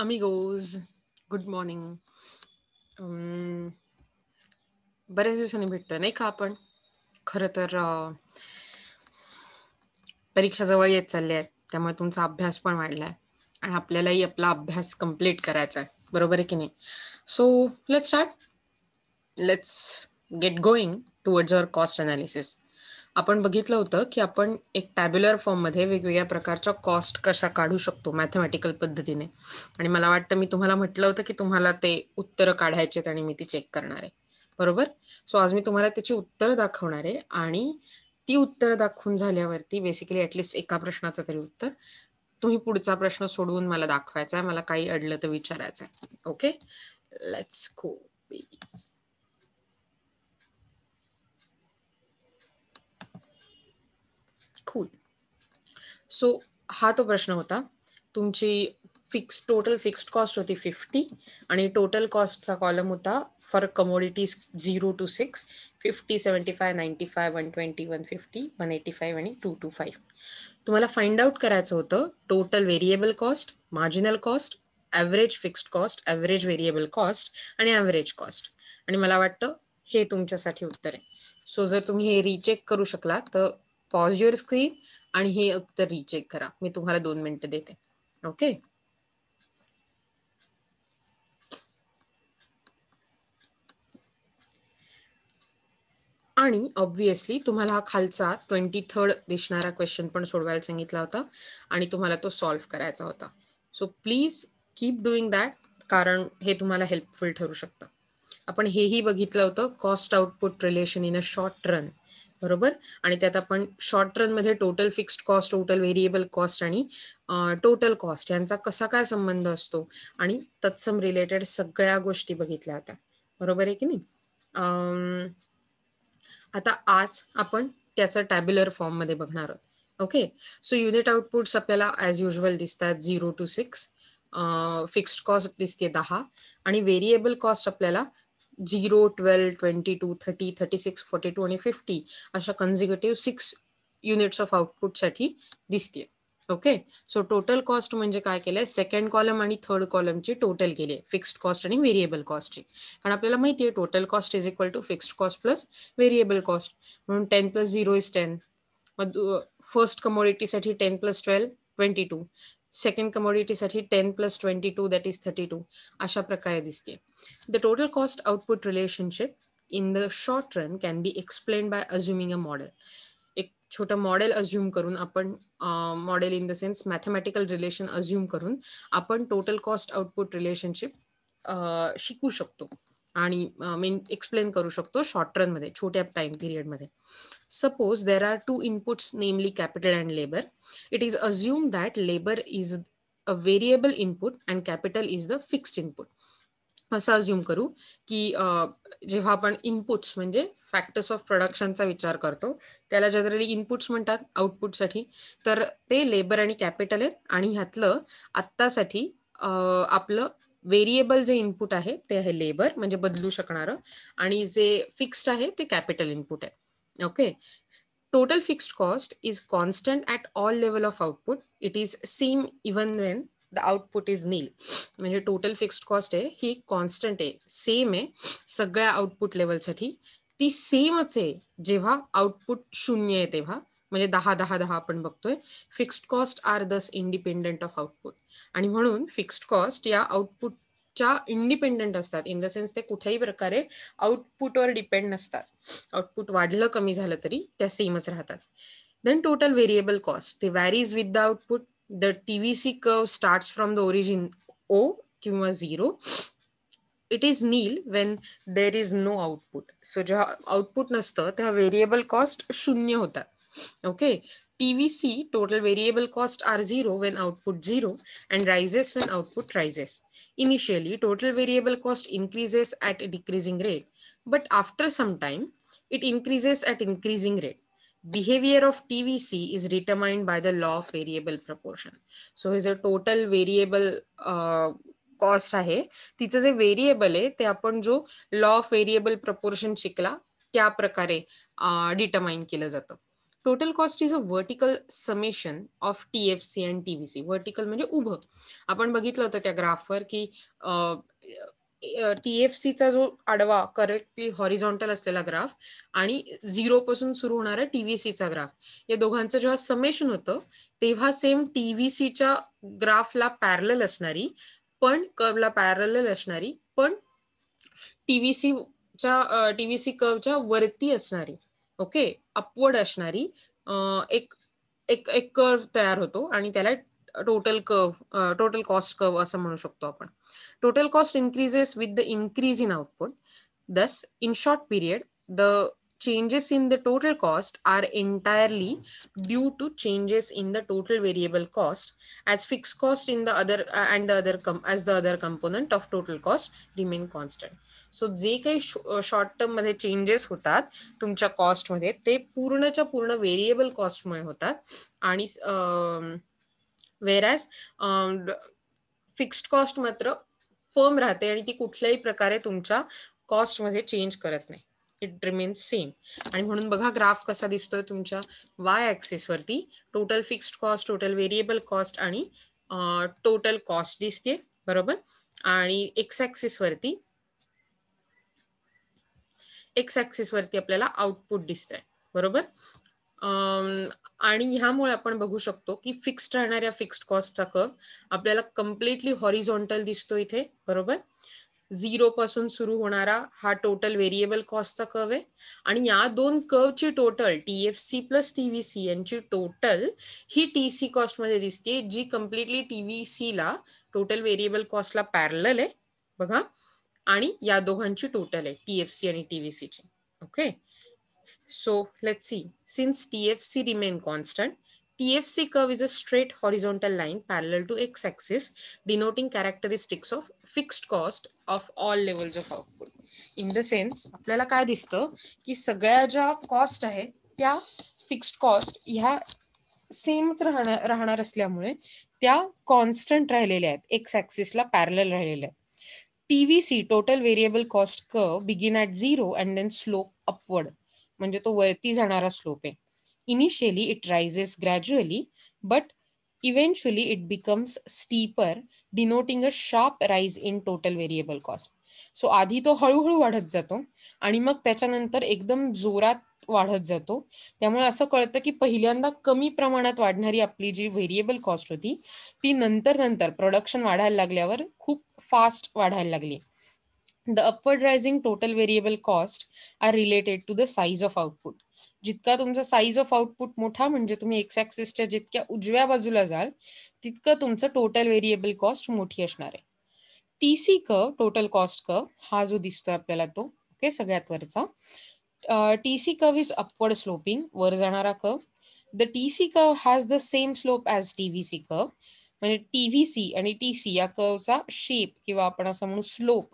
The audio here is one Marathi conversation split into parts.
Amigos, गुड मॉर्निंग बऱ्याच दिवसांनी भेटतोय नाही का आपण खरं तर परीक्षा जवळ येत चालल्या आहेत त्यामुळे तुमचा अभ्यास पण वाढलाय आणि आपल्यालाही आपला अभ्यास कम्प्लीट करायचा आहे बरोबर आहे की नाही so let start let's get going towards our cost analysis आपण बघितलं होतं की आपण एक टॅब्युलर फॉर्ममध्ये वेगवेगळ्या प्रकारच्या कॉस्ट कशा काढू शकतो मॅथमॅटिकल पद्धतीने आणि मला वाटतं मी तुम्हाला म्हटलं होतं की तुम्हाला ते उत्तर काढायचे आणि मी ती चेक करणार आहे बरोबर सो आज मी तुम्हाला त्याची उत्तरं दाखवणार आहे आणि ती उत्तरं दाखवून झाल्यावरती बेसिकली ॲटलिस्ट एका प्रश्नाचं तरी उत्तर तुम्ही पुढचा प्रश्न सोडवून मला दाखवायचा आहे मला काही अडलं तर विचारायचं आहे okay let's go please so हा तो प्रश्न होता तुमची फिक्स टोटल फिक्स्ड कॉस्ट होती फिफ्टी आणि टोटल कॉस्टचा कॉलम होता for commodities zero to six fifty seventy five ninety five one twenty one fifty one eighty five आणि टू टू फाईव्ह तुम्हाला फाइंड आउट करायचं होतं total variable cost marginal cost average fixed cost average variable cost आणि ॲव्हरेज कॉस्ट आणि मला वाटतं हे तुमच्यासाठी उत्तर आहे सो जर तुम्ही हे रिचेक करू शकलात तर पॉज युअर स्क्रीन आणि हे उत्तर रिचेक करा मी तुम्हाला दोन मिनिटं देते ओके आणि ऑब्विसली तुम्हाला हा खालचा ट्वेंटी थर्ड दिसणारा क्वेश्चन पण सोडवायला सांगितला होता आणि तुम्हाला तो सॉल्व्ह करायचा होता so please keep doing that कारण हे तुम्हाला हेल्पफुल ठरू शकतं आपण हेही बघितलं होतं cost output relation in a short run बरोबर आणि त्यात आपण शॉर्ट मध्ये total fixed cost total variable cost आणि टोटल कॉस्ट यांचा कसा काय संबंध असतो आणि तत्सम रिलेटेड सगळ्या गोष्टी बघितल्या होत्या बरोबर आहे की नाही आता आज आपण त्याचं टॅब्युलर मध्ये बघणार आहोत ओके सो युनिट आउटपुट्स आपल्याला ऍज युजल दिसतात zero to six fixed cost दिसते दहा आणि व्हेरिएबल कॉस्ट आपल्याला zero twelve twenty two thirty thirty six forty two आणि फिफ्टी अशा कन्झिक्युटिव्ह सिक्स युनिट्स ऑफ आउटपुटसाठी दिसते ओके सो टोटल कॉस्ट म्हणजे काय केलंय सेकंड कॉलम आणि थर्ड कॉलमची टोटल केली आहे फिक्स्ड कॉस्ट आणि व्हेरिएबल कॉस्टची कारण आपल्याला माहिती आहे total cost is equal to fixed cost plus variable cost म्हणून ten plus zero is ten first कमोडिटीसाठी ten plus twelve twenty two second कमोडिटीसाठी ten plus twenty two that is thirty two अशा प्रकारे दिसते the total cost output relationship in the short run can be explain by assuming a model एक छोटं मॉडेल अज्युम करून आपण model in the sense mathematical relation assume करून आपण टोटल कॉस्ट आउटपुट रिलेशनशिप शिकू शकतो आणि मीन एक्सप्लेन करू शकतो शॉर्ट रन मध्ये छोट्या टाइम पिरियडमध्ये suppose there are two inputs namely capital and labour it is assume that labour is a variable input and capital is the fixed input असं अज्युम करू की जेव्हा आपण इनपुट्स म्हणजे फॅक्टर्स ऑफ प्रोडक्शनचा विचार करतो त्याला जनरली इनपुट्स म्हणतात आउटपुटसाठी तर ते लेबर आणि कॅपिटल आहेत आणि ह्यातलं आत्तासाठी आपलं वेरिएबल जे इनपुट आहे ते आहे लेबर म्हणजे बदलू शकणारं आणि जे फिक्स्ड आहे ते कॅपिटल इनपुट आहे okay total fixed cost is constant at all level of output it is same even when the output is nil म्हणजे टोटल फिक्स्ड कॉस्ट आहे ही कॉन्स्टंट आहे सेम आहे सगळ्या आउटपुट लेवलसाठी ती सेमच आहे जेव्हा आउटपुट शून्य आहे तेव्हा म्हणजे दहा दहा दहा आपण बघतोय fixed cost are thus independent of output आणि म्हणून फिक्स्ड कॉस्ट या आउटपुटच्या इंडिपेंडंट असतात इन द सेन्स ते कुठेही प्रकारे आउटपुटवर डिपेंड नसतात आउटपुट वाढलं कमी झालं तरी त्या सेमच राहतात देन टोटल व्हेरिएबल कॉस्ट ते varies with the output the T V C curve start from the origin O किंवा zero it is nil when there is no output so जेव्हा आउटपुट नसतं तेव्हा व्हेरिएबल कॉस्ट शून्य होतात Okay, TVC, total variable cost are zero when output zero and rises when output rises. Initially, total variable cost increases at a decreasing rate, but after some time, it increases at increasing rate. Behavior of TVC is determined by the law of variable proportion. So, is a total variable uh, ahe tiche je variable hai te ते jo जो of variable proportion प्रपोर्शन शिकला prakare प्रकारे डिटर्माइन केलं jato total cost is a vertical summation of TFC and TVC vertical म्हणजे उभं आपण बघितलं होतं त्या ग्राफवर की टीएफसीचा जो आडवा करेक्टली हॉरिझॉन्टल असलेला ग्राफ आणि झिरो पासून सुरू होणारा टीव्हीसीचा ग्राफ या दोघांचं जेव्हा समेशन होतं तेव्हा सेम सीच्या ग्राफला पॅरल असणारी पण कर्वला पॅरल असणारी पण टीव्हीसीच्या टीव्हीसी कर्वच्या वरती असणारी ओके अपवर्ड असणारी एक एक एक कर्व तयार होतो आणि त्याला total curve total cost curve असं म्हणू शकतो आपण total cost increases with the increase in output thus in short period the changes in the total cost are entirely due to changes in the total variable cost as fixed cost in the other uh, and the other as the other component of total cost remain constant so so, जे काही शॉर्ट टर्म मध्ये चेंजेस होतात तुमच्या कॉस्टमध्ये ते पूर्णच्या पूर्ण व्हेरिएबल कॉस्टमुळे होतात आणि वेरॅज फिक्स्ड कॉस्ट मात्र फर्म राहते आणि ती कुठल्याही प्रकारे तुमच्या कॉस्टमध्ये चेंज करत नाही इट रिमेन्स सेम आणि म्हणून बघा ग्राफ कसा दिसतोय तुमच्या वाय वरती total fixed cost total variable cost आणि टोटल कॉस्ट दिसते बरोबर आणि एक्स वरती एक्स वरती आपल्याला आउटपुट दिसतंय बरोबर आणि ह्यामुळे आपण बघू शकतो की फिक्स्ड राहणाऱ्या फिक्स्ड कॉस्टचा कर्व आपल्याला कम्प्लिटली हॉरिझॉन्टल दिसतो इथे बरोबर झिरो पासून सुरू होणारा हा टोटल व्हेरिएबल कॉस्टचा कर्व आहे आणि या दोन कर्वची टोटल टीएफसी प्लस टीव्हीसी यांची टोटल ही टी सी कॉस्टमध्ये दिसते जी कम्प्लिटली टीव्हीसी ला टोटल व्हेरिएबल कॉस्टला पॅरल आहे बघा आणि या दोघांची टोटल आहे टीएफसी आणि टीव्हीसीची okay so let see since TFC remain constant TFC curve is a straight horizontal line parallel to x-axis denoting characteristics of fixed cost of all levels of output. In the sense, आपल्याला काय दिसतं की सगळ्या ज्या कॉस्ट आहे त्या फिक्स्ड कॉस्ट ह्या सेमच राहणार राहणार असल्यामुळे त्या कॉन्स्टंट राहिलेल्या आहेत एक्स सॅक्सिसला पॅरल राहिलेल्या आहेत T V C total variable cost क begin at zero and then slope upward म्हणजे तो वरती जाणारा स्लोप आहे Initially, it rises gradually, but eventually it becomes steeper, denoting a sharp rise in total variable cost. So आधी तो हळूहळू वाढत जातो आणि मग त्याच्यानंतर एकदम जोरात वाढत जातो त्यामुळे असं कळतं की पहिल्यांदा कमी प्रमाणात वाढणारी आपली जी व्हेरिएबल कॉस्ट होती ती नंतर नंतर प्रोडक्शन वाढायला लागल्यावर खूप फास्ट वाढायला लागली the upward rising total variable cost are related to the size of output जितका तुमचा साईज ऑफ आउटपुट मोठा म्हणजे तुम्ही एक्स ऍक्सिसच्या जितक्या उजव्या बाजूला जाल तितकं तुमचं टोटल व्हेरिएबल कॉस्ट मोठी असणार आहे T C curve total cost curve हा जो दिसतोय आपल्याला तो ओके सगळ्यात वरचा T C curve is upward sloping वर जाणारा curve the T C curve has the same slope as T V C curve म्हणजे टी व्ही सी आणि टी सी या कर्वचा शेप किंवा आपण असं म्हणू स्लोप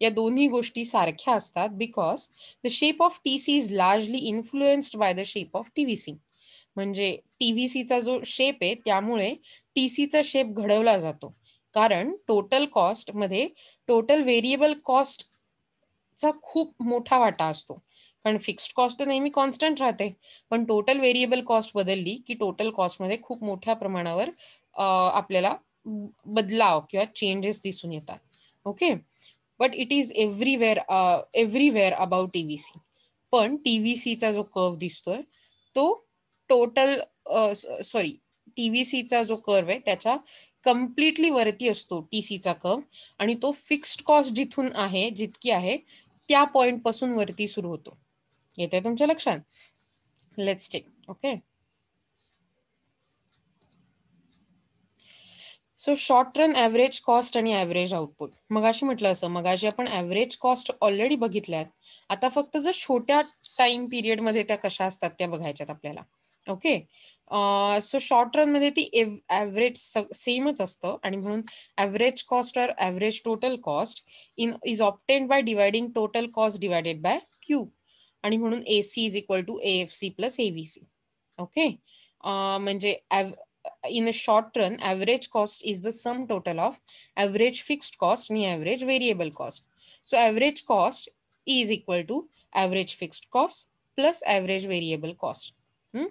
या दोन्ही गोष्टी सारख्या असतात because the shape of T C is largely influenced by the shape of T V C म्हणजे टी व्ही सीचा जो शेप आहे त्यामुळे टी सीचा शेप घडवला जातो कारण टोटल कॉस्ट मध्ये टोटल व्हेरिएबल कॉस्ट चा खूप मोठा वाटा असतो कारण फिक्स्ड कॉस्ट तर नेहमी कॉन्स्टंट राहते पण टोटल व्हेरिएबल कॉस्ट बदलली की टोटल कॉस्टमध्ये खूप मोठ्या प्रमाणावर आपल्याला बदलाव किंवा चेंजेस दिसून येतात okay but it is everywhere everywhere about C पण टी व्ही सीचा जो कर्व दिसतोय तो टोटल सॉरी टी व्ही सीचा जो कर्व आहे त्याच्या कम्प्लिटली वरती असतो टी सीचा कर्व आणि तो फिक्स्ड कॉस्ट जिथून आहे जितकी आहे त्या पॉइंट पासून वरती सुरू होतो येत आहे तुमच्या लक्षात let's take okay so short run average cost आणि ॲव्हरेज आउटपुट मगाशी म्हटलं असं मगाशी आपण ॲव्हरेज कॉस्ट ऑलरेडी बघितल्यात आता फक्त जर छोट्या टाइम पिरियडमध्ये त्या कशा असतात त्या बघायच्यात आपल्याला ओके सो शॉर्ट रन मध्ये ती ॲव्हरेज सेमच असतं आणि म्हणून average cost or average total cost in is obtained by dividing total cost divided by Q आणि म्हणून A C is equal to A F C plus A C okay म्हणजे in a short run, average cost is the sum total of average fixed cost and average variable cost. So average cost is equal to average fixed cost plus average variable cost. Hmm?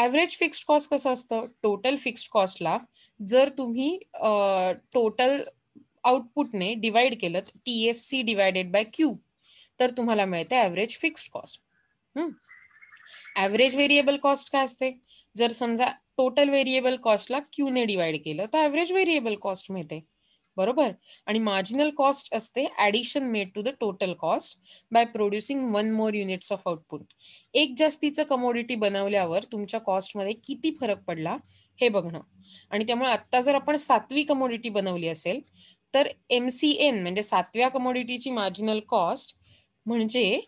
Average fixed cost कसं असतं टोटल फिक्स्ड कॉस्टला जर तुम्ही टोटल आउटपुटने डिवाइड केलं T F C divided by Q तर तुम्हाला मिळते average fixed cost average variable cost काय असते जर समजा टोटल व्हेरिएबल कॉस्टला क्यू ने डिवाइड केलं तर ऍव्हरेज व्हेरिएबल कॉस्ट मिळते बरोबर आणि मार्जिनल कॉस्ट असते addition made to the total cost by producing one more units of output एक जास्तीचं कमोडिटी बनवल्यावर तुमच्या कॉस्टमध्ये किती फरक पडला हे बघणं आणि त्यामुळे आत्ता जर आपण सातवी कमोडिटी बनवली असेल तर एम सी एन म्हणजे सातव्या कमोडिटीची मार्जिनल कॉस्ट म्हणजे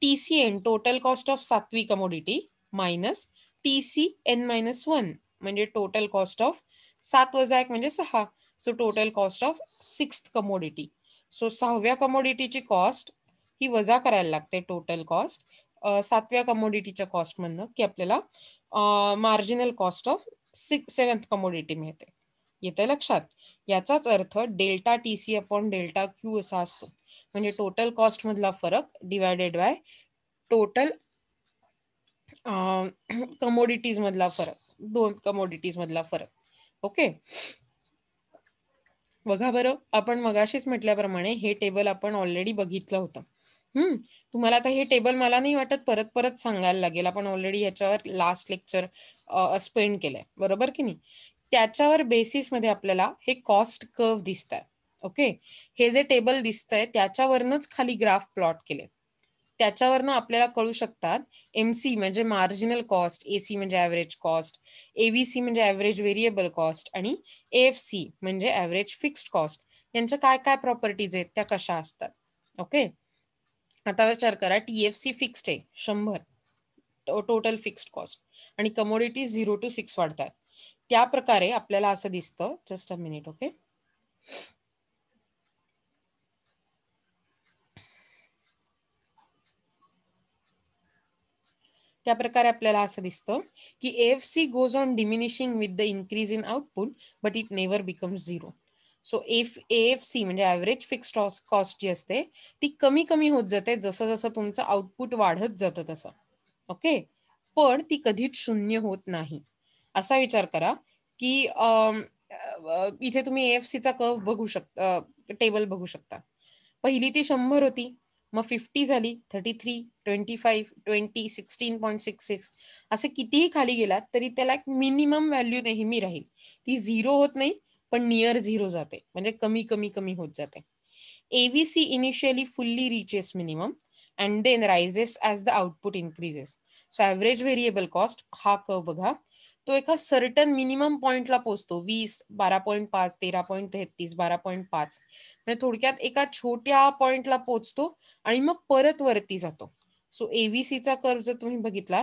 T C N total cost of सातवी commodity minus T C N minus one म्हणजे टोटल कॉस्ट ऑफ सात वजा एक म्हणजे सहा so total cost of sixth commodity so सहाव्या कमोडिटीची कॉस्ट ही वजा करायला लागते टोटल कॉस्ट सातव्या कमोडिटीच्या कॉस्टमधनं की आपल्याला marginal cost of six seventh commodity मिळते येते लक्षात याचाच अर्थ delta T C upon delta Q असा असतो म्हणजे टोटल कॉस्ट मधला फरक डिवायडेड बाय टोटल कमोडिटीज मधला फरक दोन कमोडिटीज मधला फरक ओके बघा बरं आपण मगाशीच म्हटल्याप्रमाणे हे टेबल आपण ऑलरेडी बघितलं होतं हम्म तुम्हाला आता हे टेबल मला नाही वाटत परत परत सांगायला लागेल आपण ऑलरेडी ह्याच्यावर लास्ट लेक्चर स्पेंड केलंय बरोबर की नाही त्याच्यावर बेसिसमध्ये आपल्याला हे कॉस्ट कर्व दिसताय ओके हे जे टेबल आहे त्याच्यावरनच खाली ग्राफ प्लॉट केले त्याच्यावरनं आपल्याला कळू शकतात एमसी म्हणजे मार्जिनल कॉस्ट एसी म्हणजे ॲव्हरेज कॉस्ट सी म्हणजे ॲव्हरेज व्हेरिएबल कॉस्ट आणि एफ सी म्हणजे ॲव्हरेज फिक्स्ड कॉस्ट यांच्या काय काय प्रॉपर्टीज आहेत त्या कशा असतात ओके आता विचार करा टीएफसी फिक्स्ड आहे शंभर टोटल फिक्स्ड कॉस्ट आणि कमोडिटी झिरो टू सिक्स वाढतात त्या प्रकारे आपल्याला असं दिसतं जस्ट अ मिनिट ओके त्या प्रकारे आपल्याला असं दिसतं की F C goes on diminishing with the increase in output but it never become zero so F A F C म्हणजे ऍव्हरेज फिक्स्ड कॉस्ट जी असते ती कमी कमी होत जाते जसं जसं तुमचं आउटपुट वाढत जातं तसं ओके पण ती कधीच शून्य होत नाही असा विचार करा की इथे तुम्ही एफ सीचा कर्व बघू शकता टेबल बघू शकता पहिली ती शंभर होती मग फिफ्टी झाली thirty three twenty five twenty sixteen point six six असे कितीही खाली गेलात तरी त्याला एक मिनिमम व्हॅल्यू नेहमी राहील ती झिरो होत नाही पण नियर झिरो जाते म्हणजे कमी कमी कमी होत जाते AVC initially fully reaches minimum and then rises as the output increases. So average variable cost हा कर्व बघा तो एका सर्टन मिनिमम पॉइंटला पोहोचतो वीस बारा पॉईंट पाच तेरा पॉईंट तेहतीस बारा पॉईंट पाच म्हणजे थोडक्यात एका छोट्या पॉईंटला पोहोचतो आणि मग परत वरती जातो सो चा कर्व जर तुम्ही बघितला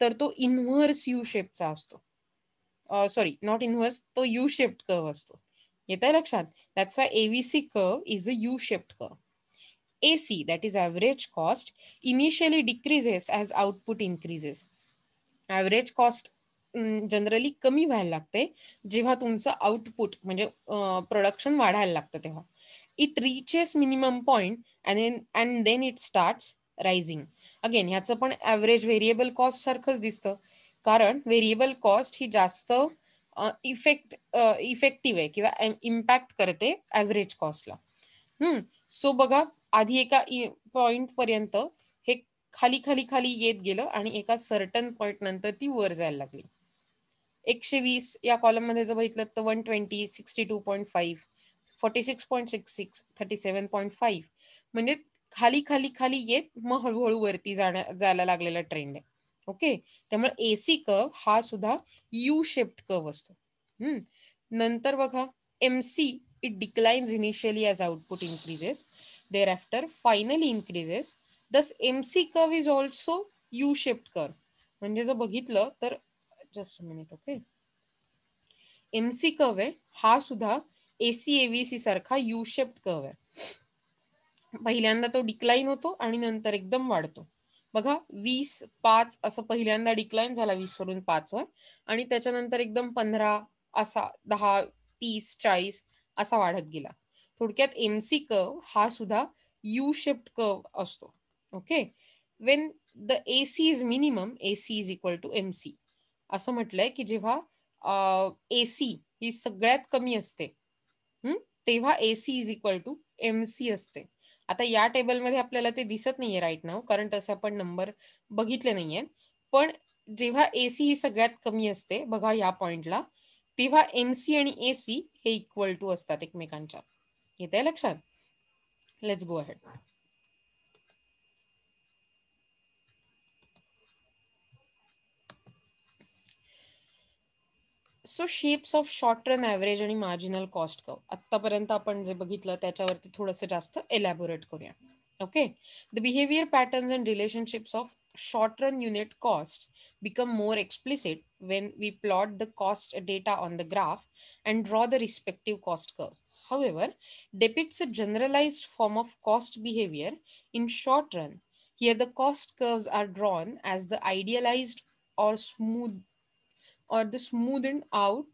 तर तो इन्व्हर्स यू शेपचा असतो सॉरी नॉट इन्व्हर्स तो यू शेप्ड कर्व असतो येत आहे लक्षात that's why AVC curve is a U shaped curve AC, that is average cost, initially decreases as output increases. Average cost generally mm, कमी व्हायला लागते जेव्हा तुमचं आउटपुट म्हणजे प्रोडक्शन वाढायला लागतं तेव्हा it reaches minimum point and and then it starts rising again ह्याचं पण ॲव्हरेज व्हेरिएबल कॉस्ट सारखंच दिसतं कारण व्हेरिएबल कॉस्ट ही जास्त इफेक्ट इफेक्टिव्ह आहे किंवा इम्पॅक्ट करते ॲव्हरेज कॉस्टला सो बघा आधी एका पॉइंट पर्यंत हे खाली खाली खाली येत गेलं आणि एका सर्टन पॉइंट नंतर ती वर जायला लागली एकशे वीस या कॉलम मध्ये जर बघितलं तर one twenty sixty two point five forty six point six six thirty seven point five म्हणजे खाली खाली खाली येत मग हळूहळू वरती जाण्या जायला लागलेला ट्रेंड आहे ओके त्यामुळे एसी कव हा सुद्धा यू शेप्ड कर्व असतो नंतर बघा MC it declines initially as output increases thereafter finally increases. Thus MC curve is also U-shaped curve. म्हणजे जर बघितलं तर जस्ट मिनिट ओके एमसी कव आहे हा सुद्धा एसी सी सारखा यू शेप्ट कर्व आहे पहिल्यांदा तो डिक्लाईन होतो आणि नंतर एकदम वाढतो बघा वीस पाच असं पहिल्यांदा डिक्लाईन झाला वीस वरून पाच वर आणि त्याच्यानंतर एकदम पंधरा असा दहा तीस चाळीस असा वाढत गेला थोडक्यात सी कर्व हा सुद्धा यू शिफ्ट कर्व असतो okay when the A C is minimum A C is equal to M C असं म्हटलंय की जेव्हा ए सी ही सगळ्यात कमी असते तेव्हा A C is equal to M C असते आता या टेबलमध्ये आपल्याला ते दिसत नाहीये राईट नाव कारण तसे आपण नंबर बघितले नाहीये पण जेव्हा ए सी ही सगळ्यात कमी असते बघा या पॉइंटला तेव्हा एम सी आणि ए सी हे इक्वल टू असतात एकमेकांच्या येत आहे लक्षात let's go ahead so shapes of short run average आणि मार्जिनल कॉस्ट कव आतापर्यंत आपण जे बघितलं त्याच्यावरती थोडस जास्त एलॅबोरेट करूया okay the behaviour patterns and relationships of short run unit cost become more explicit when we plot the cost data on the graph and draw the respective cost curve. However, depicts a generalized form of cost behavior in short run. Here the cost curves are drawn as the idealized or smooth or the smoothed out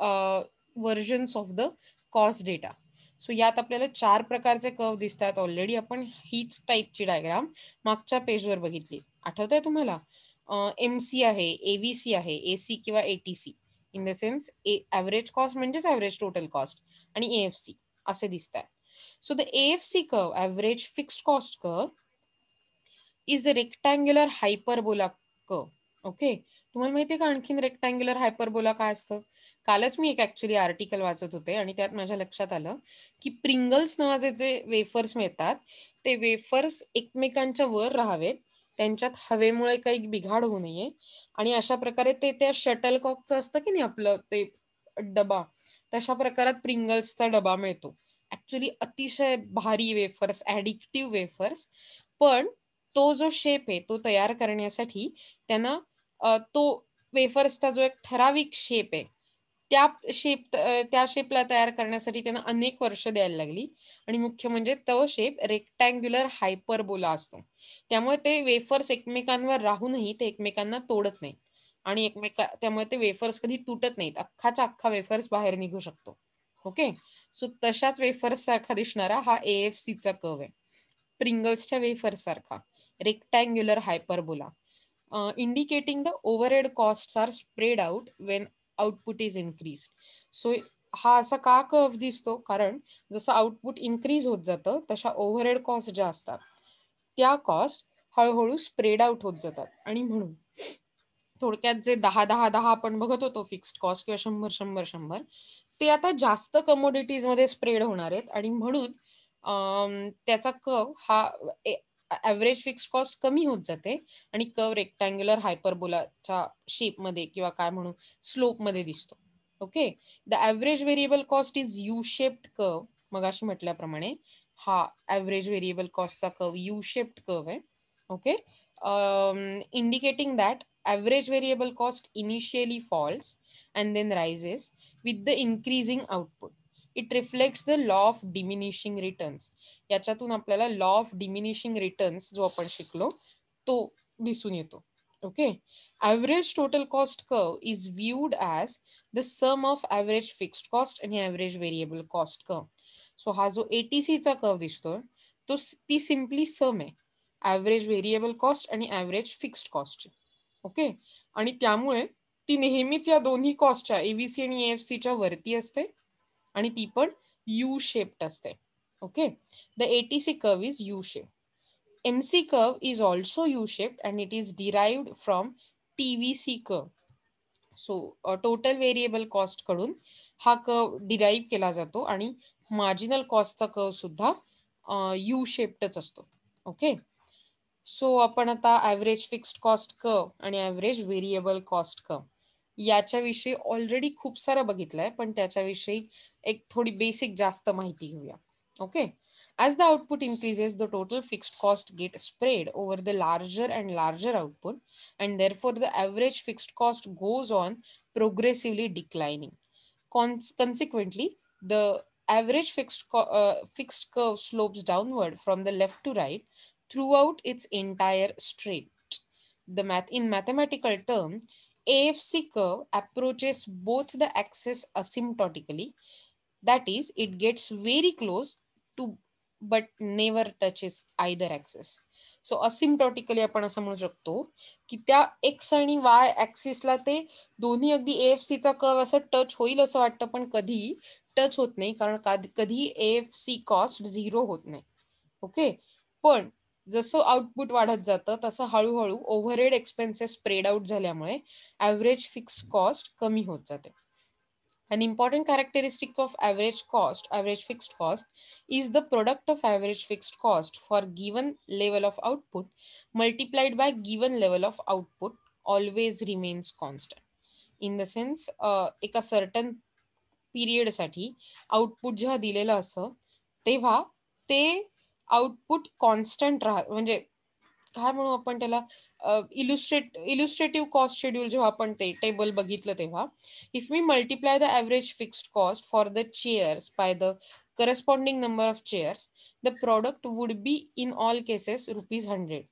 uh, versions of the cost data. So so, यात आपल्याला चार प्रकारचे कर्व already, ऑलरेडी आपण type टाईपची diagram मागच्या पेजवर बघितली आठवत आहे tumhala. एम सी आहे एव्हीसी आहे एसी किंवा ATC in the sense A average cost म्हणजेच एव्हरेज टोटल कॉस्ट आणि एएफसी असे दिसत आहे so the AFC curve average fixed cost curve is a rectangular hyperbola curve okay तुम्हाला माहिती आहे का आणखीन रेक्टँग्युलर हायपरबोला काय असतं कालच मी एक ऍक्च्युली आर्टिकल वाचत होते आणि त्यात माझ्या लक्षात आलं की प्रिंगल्स नावाचे जे वेफर्स मिळतात ते वेफर्स एकमेकांच्या वर राहावेत त्यांच्यात हवेमुळे काही बिघाड होऊ नये आणि अशा प्रकारे ते त्या शटल कॉकचं असतं की नाही आपलं ते डबा तशा प्रकारात प्रिंगल्सचा डबा मिळतो ऍक्च्युली अतिशय भारी वेफर्स ऍडिक्टिव्ह वेफर्स पण तो जो शेप आहे तो तयार करण्यासाठी त्यांना तो वेफर्सचा जो एक ठराविक शेप आहे त्या शेप त्या शेपला तयार करण्यासाठी त्यांना अनेक वर्ष द्यायला लागली आणि मुख्य म्हणजे तो शेप रेक्टँग्युलर हायपरबोला असतो त्यामुळे ते वेफर्स एकमेकांवर राहूनही ते एकमेकांना तोडत नाहीत आणि एकमेका त्यामुळे ते वेफर्स कधी तुटत नाहीत अख्खाच्या अख्खा वेफर्स बाहेर निघू शकतो ओके सो तशाच वेफर्स सारखा दिसणारा हा ए एफ सीचा कव आहे प्रिंगल्सच्या वेफर्स सारखा rectangular hyperbola indicating the overhead cost are spread out when output is increase so हा असा का कर्व दिसतो कारण जसं आउटपुट इन्क्रीज होत जातं तशा ओव्हरहेड कॉस्ट ज्या असतात त्या कॉस्ट हळूहळू स्प्रेड आउट होत जातात आणि म्हणून थोडक्यात जे दहा दहा दहा आपण बघत होतो फिक्स्ड कॉस्ट किंवा शंभर शंभर शंभर ते आता जास्त कमोडिटीजमध्ये स्प्रेड होणार आहेत आणि म्हणून त्याचा कव हा ऍव्हरेज फिक्स कॉस्ट कमी होत जाते आणि कव रेक्टँग्युलर हायपरबोलाच्या शेपमध्ये किंवा काय म्हणू स्लोपमध्ये दिसतो okay the average variable cost is U shaped curve मग अशी म्हटल्याप्रमाणे हा ॲव्हरेज व्हेरिएबल कॉस्टचा कव यू शेप्ड कव आहे okay indicating that average variable cost initially falls and then rises with the increasing output it reflects the law of diminishing returns याच्यातून आपल्याला लॉ ऑफ डिमिनिशिंग रिटर्न्स जो आपण शिकलो तो दिसून येतो okay average total cost curve is viewed as the sum of average fixed cost आणि average variable cost curve so हा जो एटीसीचा कर्व दिसतोय तो ती सिम्पली सम आहे ॲव्हरेज व्हेरिएबल कॉस्ट आणि ॲव्हरेज फिक्स्ड कॉस्ट ओके आणि त्यामुळे ती नेहमीच या दोन्ही कॉस्टच्या एव्हीसी आणि एफ सीच्या वरती असते आणि ती पण यू शेप्ड असते okay the ATC curve is U shape M C curve is also U shaped and it is derived from T V C curve so total variable cost कडून हा कर्व डिराईव्ह केला जातो आणि मार्जिनल कॉस्टचा कर्व सुद्धा यू शेप्डच असतो ओके सो आपण आता ॲव्हरेज फिक्स्ड कॉस्ट कर्व आणि ॲव्हरेज व्हेरिएबल कॉस्ट कर्व याच्याविषयी ऑलरेडी खूप सारं बघितलंय पण त्याच्याविषयी एक थोडी बेसिक जास्त माहिती घेऊया okay as the output increases the total fixed cost get spread over the larger and larger output and therefore the average fixed cost goes on progressively declining cons consequently the average fixed uh, fixed curve slopes downward from the left to right throughout its entire straight. The math in mathematical term, AFC curve approaches both the axes asymptotically. That is, it gets very close to but never touches either axis. So asymptotically आपण असं म्हणू शकतो की त्या एक्स आणि वाय ऍक्सिसला ते दोन्ही अगदी एफ सीचा कर्व असं टच होईल असं वाटतं पण कधी टच होत नाही कारण कधी एफ सी कॉस्ट झिरो होत नाही ओके पण जसं आउटपुट वाढत जातं तसं हळूहळू ओव्हरहेड एक्सपेन्सेस स्प्रेड आउट झाल्यामुळे ॲव्हरेज फिक्स कॉस्ट कमी होत जाते and important characteristic of average cost average fixed cost is the product of average fixed cost for given level of output multiplied by given level of output always remains constant in the sense एका सर्टन पिरियड साठी आउटपुट जेव्हा दिलेलं असं तेव्हा ते आउटपुट कॉन्स्टंट राह म्हणजे काय म्हणू आपण त्याला इलुस्ट्रेट इलुस्ट्रेटिव्ह कॉस्ट शेड्यूल जेव्हा आपण ते टेबल बघितलं तेव्हा इफ मी multiply the average fixed cost for the chairs by the corresponding number of chairs the product would be in all cases rupees hundred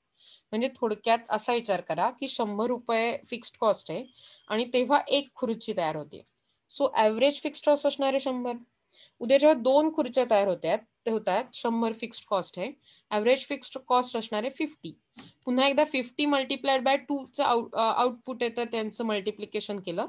म्हणजे थोडक्यात असा विचार करा की शंभर रुपये फिक्स्ड कॉस्ट आहे आणि तेव्हा एक खुर्ची तयार होते सो ॲव्हरेज फिक्स्ड कॉस्ट असणारे शंभर उद्या जेव्हा दोन खुर्च्या तयार ते होतात शंभर फिक्स्ड कॉस्ट आहे ॲव्हरेज फिक्स्ड कॉस्ट असणार आहे फिफ्टी पुन्हा एकदा फिफ्टी मल्टिप्लायड बाय टूचं आउट आउटपुट आहे तर त्यांचं मल्टिप्लिकेशन केलं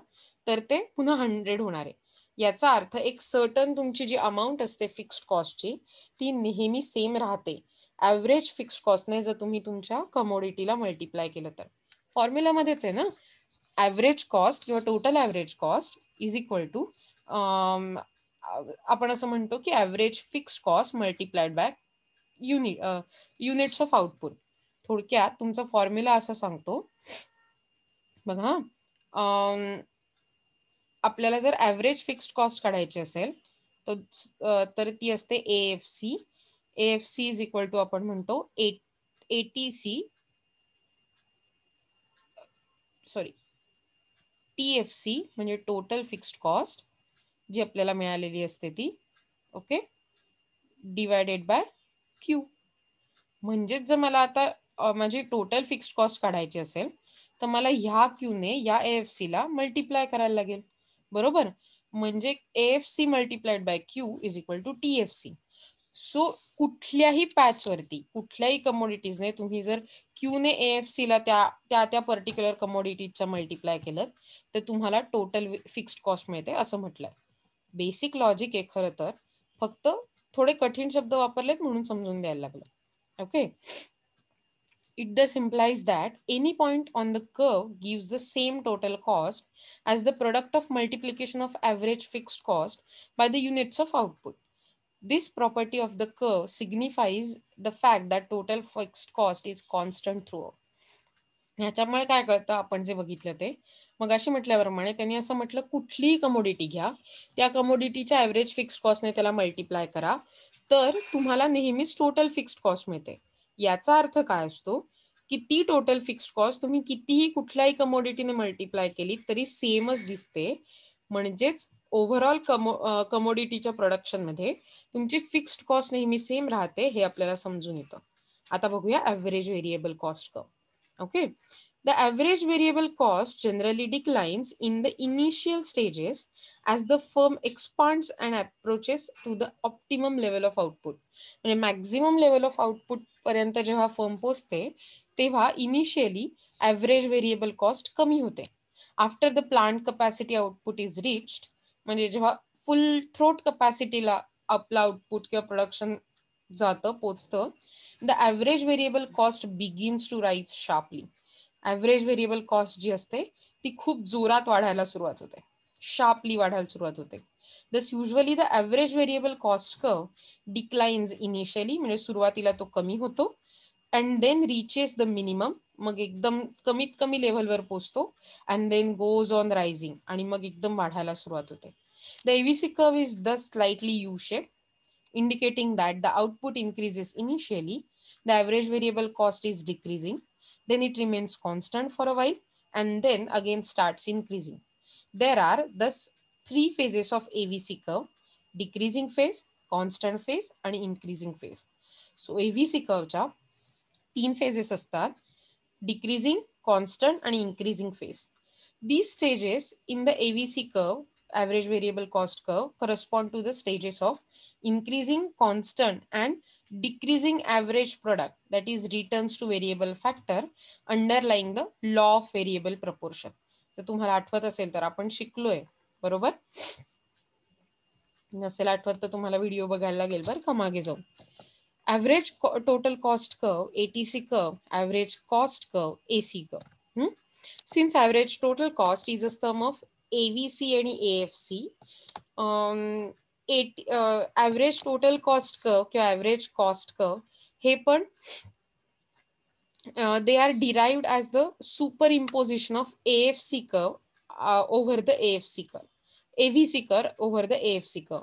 तर ते पुन्हा हंड्रेड होणार आहे याचा अर्थ एक सर्टन तुमची जी अमाऊंट असते फिक्स्ड कॉस्टची ती नेहमी सेम राहते ॲव्हरेज फिक्स्ड कॉस्टने जर तुम्ही तुमच्या कमोडिटीला मल्टिप्लाय केलं तर फॉर्म्युलामध्येच आहे ना ॲव्हरेज कॉस्ट किंवा total average cost is equal to आपण असं म्हणतो की average fixed cost multiplied by unit units of output थोडक्यात तुमचा फॉर्म्युला असा सांगतो बघा आपल्याला जर ॲव्हरेज फिक्स्ड कॉस्ट काढायची असेल तर तर ती असते A F C A F C is equal to आपण म्हणतो A T C sorry T F C म्हणजे टोटल फिक्स्ड कॉस्ट जी आपल्याला मिळालेली असते ती ओके डिवायडेड बाय क्यू म्हणजेच जर मला आता माझी टोटल फिक्स्ड कॉस्ट काढायची असेल तर मला ह्या क्यूने या एफ सीला मल्टिप्लाय करायला लागेल बरोबर म्हणजे F C multiplied by Q is equal to T F C so कुठल्याही पॅचवरती कुठल्याही कमोडिटीजने तुम्ही जर क्यूने ए एफ सीला त्या त्या त्या पर्टिक्युलर कमोडिटीजचा मल्टिप्लाय केलं तर तुम्हाला टोटल फिक्स्ड कॉस्ट मिळते असं म्हटलंय Basic logic, आहे खरं तर फक्त थोडे कठीण शब्द वापरलेत म्हणून समजून द्यायला it does implies that any point on the curve gives the same total cost as the product of multiplication of average fixed cost by the units of output. This property of the curve signifies the fact that total fixed cost is constant throughout. ह्याच्यामुळे काय कळतं आपण जे बघितलं ते मग अशी म्हटल्याप्रमाणे त्यांनी असं म्हटलं कुठलीही कमोडिटी घ्या त्या कमोडिटीच्या ॲवरेज फिक्स्ड कॉस्टने त्याला मल्टिप्लाय करा तर तुम्हाला नेहमीच टोटल फिक्स्ड कॉस्ट मिळते याचा अर्थ काय असतो की ती टोटल फिक्स्ड कॉस्ट तुम्ही कितीही कुठल्याही कमोडिटीने मल्टिप्लाय केली तरी सेमच दिसते म्हणजेच ओव्हरऑल कमो कमोडिटीच्या प्रोडक्शनमध्ये तुमची फिक्स्ड कॉस्ट नेहमी सेम राहते हे आपल्याला समजून येतं आता बघूया ॲव्हरेज व्हेरिएबल कॉस्ट कॉ Okay. The average variable cost generally declines in the initial stages as the firm expands and approaches to the optimum level of output. When maximum level of output paryanta jeva firm poste, teva initially average variable cost kami hote. After the plant capacity output is reached, when full throat capacity la output ke production जातं पोचतं the average variable cost begins to rise sharply average variable cost जी असते ती खूप जोरात वाढायला सुरुवात होते शार्पली वाढायला सुरुवात होते thus usually the average variable cost curve declines initially म्हणजे सुरुवातीला तो कमी होतो and then reaches the minimum मग एकदम कमीत कमी लेव्हलवर पोचतो and then goes on rising आणि मग एकदम वाढायला सुरुवात होते the AVC curve is the slightly U shape indicating that the output increases initially, the average variable cost is decreasing, then it remains constant for a while, and then again starts increasing. There are thus three phases of AVC curve, decreasing phase, constant phase, and increasing phase. So AVC curve cha, तीन phases असतात, decreasing, constant, and increasing phase. These stages in the AVC curve average variable cost curve correspond to the stages of increasing constant and decreasing average product that is returns to variable factor underlying the law of variable proportion. So, तुम्हाला आठवत असेल तर आपण शिकलोय बरोबर नसेल आठवत तर तुम्हाला व्हिडिओ बघायला लागेल बरं का मागे जाऊन average total cost curve ATC curve average cost curve AC curve since average total cost is a sum of AVC आणि AFC at average total cost curve किंवा ॲव्हरेज कॉस्ट कर्व हे पण they are derived as the superimposition of A F C curve over the AFC curve AVC curve over the F C कर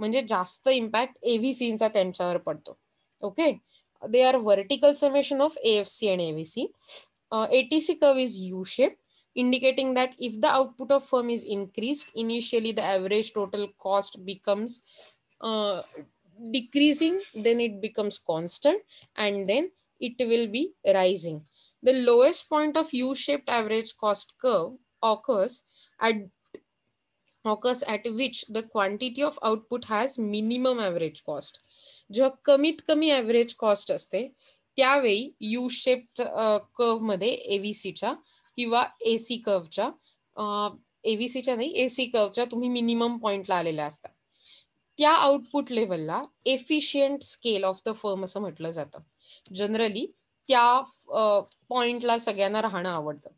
म्हणजे जास्त इम्पॅक्ट एव्हीसीचा त्यांच्यावर पडतो okay they are vertical summation of AFC and AVC ATC curve is U shape indicating that if the output of firm is increased, initially the average total cost becomes uh, decreasing, then it becomes constant, and then it will be rising. The lowest point of U-shaped average cost curve occurs at occurs at which the quantity of output has minimum average cost. जो कमीत कमी ॲव्हरेज कॉस्ट असते त्यावेळी uh, curve मधे AVC एव्हीसीच्या किंवा एसी कर्वच्या एव्हीसीच्या नाही एसी कर्वच्या तुम्ही मिनिमम पॉइंटला आलेल्या असतात त्या आउटपुट लेवलला efficient scale of the firm असं म्हटलं जातं जनरली त्या पॉइंटला सगळ्यांना राहणं आवडतं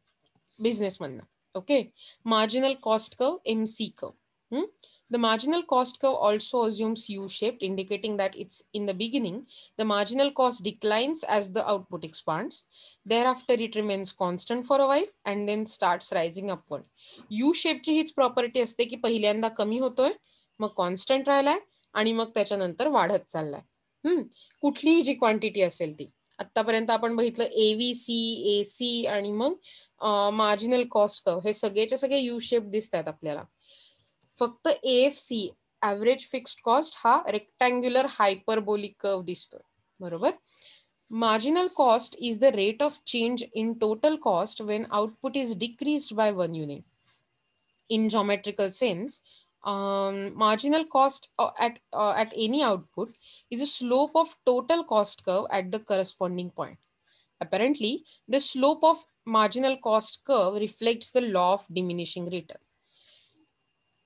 बिझनेसमधनं okay marginal cost curve M C curve The marginal cost curve also assumes U-shaped, indicating that it's in the beginning. The marginal cost declines as the output expands. Thereafter, it remains constant for a while and then starts rising upward. U-shaped ji its property as ki pahilyanda kami hoto hai, ma constant rahala hai, ani mag techanantar vaadhat challa hai. Hmm. Kutli ji quantity asel di. Atta parenta apan bahitla AVC, AC, ani mag uh, marginal cost curve. He sage cha sage U-shaped this tayat aplela. फक्त A F C average fixed cost हा रेक्टँग्युलर हायपरबोलिक कर्व दिसतोय बरोबर marginal cost is the rate of change in total cost when output is decrease by one unit in geometrical sense, um, marginal cost uh, at, uh, at any output is a slope of total cost curve at the corresponding point. Apparently, the slope of marginal cost curve reflects the law of diminishing return.